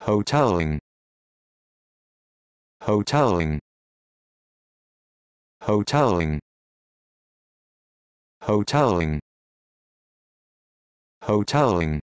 hoteling hoteling hoteling hoteling hoteling